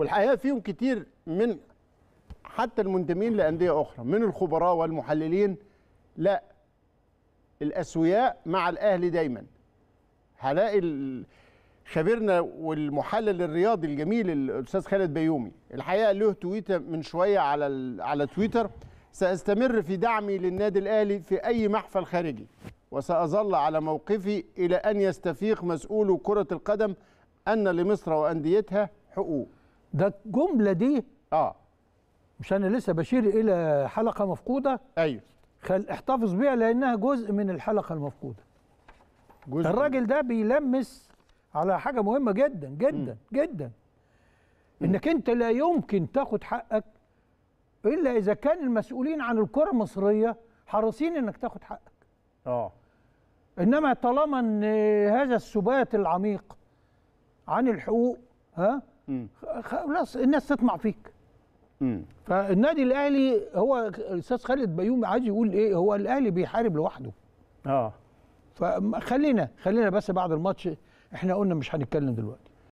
والحقيقه فيهم كتير من حتى المنتمين لانديه اخرى من الخبراء والمحللين لا الاسوياء مع الاهلي دايما هلاقي خبيرنا والمحلل الرياضي الجميل الاستاذ خالد بيومي الحقيقه له تويته من شويه على على تويتر ساستمر في دعمي للنادي الاهلي في اي محفل خارجي وساظل على موقفي الى ان يستفيق مسؤولو كره القدم ان لمصر وانديتها حقوق ده الجمله دي اه مش انا لسه بشير الى حلقه مفقوده ايوه خل احتفظ بيها لانها جزء من الحلقه المفقوده جزء الراجل ده بيلمس على حاجه مهمه جدا جدا م. جدا انك انت لا يمكن تاخد حقك الا اذا كان المسؤولين عن الكره المصريه حريصين انك تاخد حقك اه انما طالما ان هذا السبات العميق عن الحقوق ها خلاص الناس تطمع فيك فالنادي الاهلي هو الاستاذ خالد بيومي عايز يقول ايه هو الاهلي بيحارب لوحده اه فخلينا خلينا بس بعد الماتش احنا قلنا مش هنتكلم دلوقتي